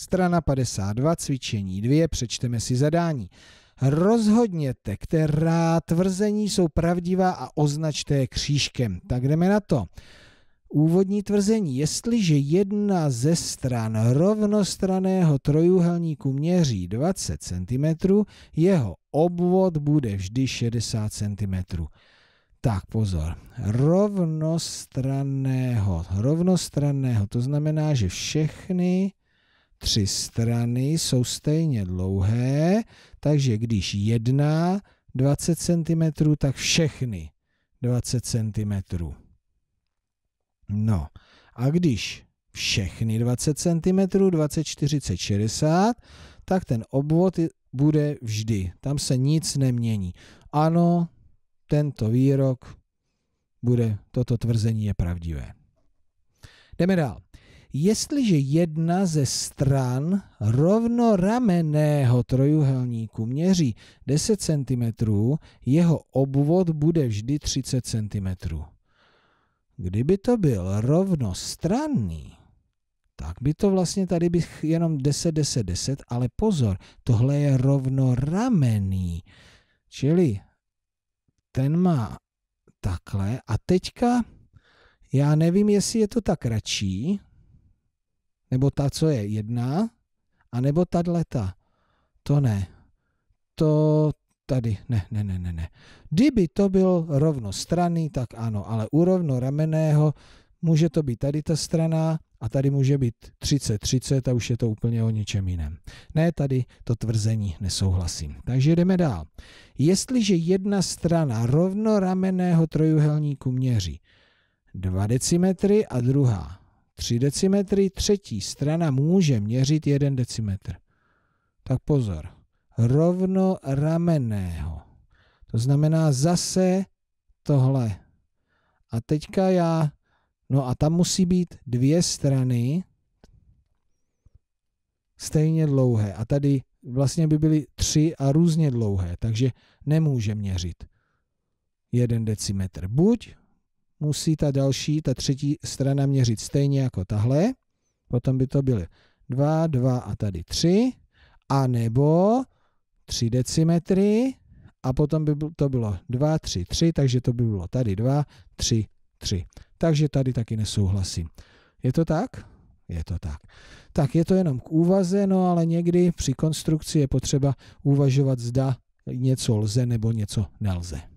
Strana 52, cvičení 2, přečteme si zadání. Rozhodněte, která tvrzení jsou pravdivá a označte je křížkem. Tak jdeme na to. Úvodní tvrzení. Jestliže jedna ze stran rovnostraného trojuhelníku měří 20 cm, jeho obvod bude vždy 60 cm. Tak pozor, rovnostraného, rovnostraného, to znamená, že všechny tři strany jsou stejně dlouhé, takže když jedna 20 cm, tak všechny 20 cm. No a když všechny 20 cm, 20, 40, 60, tak ten obvod bude vždy. Tam se nic nemění. Ano, tento výrok bude, toto tvrzení je pravdivé. Jdeme dál jestliže jedna ze stran rovnorameného trojuhelníku měří 10 cm, jeho obvod bude vždy 30 cm. Kdyby to byl rovnostranný, tak by to vlastně tady bych jenom 10, 10, 10, ale pozor, tohle je rovnoramenný. Čili ten má takhle a teďka já nevím, jestli je to tak kratší, nebo ta, co je jedna, a nebo tato. To ne. To tady, ne, ne, ne, ne, ne. Kdyby to byl rovnostranný tak ano, ale u rovnorameného může to být tady ta strana a tady může být 30-30 a už je to úplně o něčem jiném. Ne, tady to tvrzení nesouhlasím. Takže jdeme dál. Jestliže jedna strana rovnorameného trojuhelníku měří 2 decimetry a druhá 3 decimetry, třetí strana může měřit 1 decimetr. Tak pozor, rovno ramenného. To znamená zase tohle. A teďka já, no a tam musí být dvě strany stejně dlouhé. A tady vlastně by byly tři a různě dlouhé, takže nemůže měřit jeden decimetr. Buď musí ta další, ta třetí strana měřit stejně jako tahle. Potom by to byly 2, 2 a tady 3. A nebo 3 decimetry. A potom by to bylo 2, 3, 3, takže to by bylo tady 2, 3, 3. Takže tady taky nesouhlasím. Je to tak? Je to tak. Tak je to jenom k úvaze, no ale někdy při konstrukci je potřeba uvažovat, zda něco lze nebo něco nelze.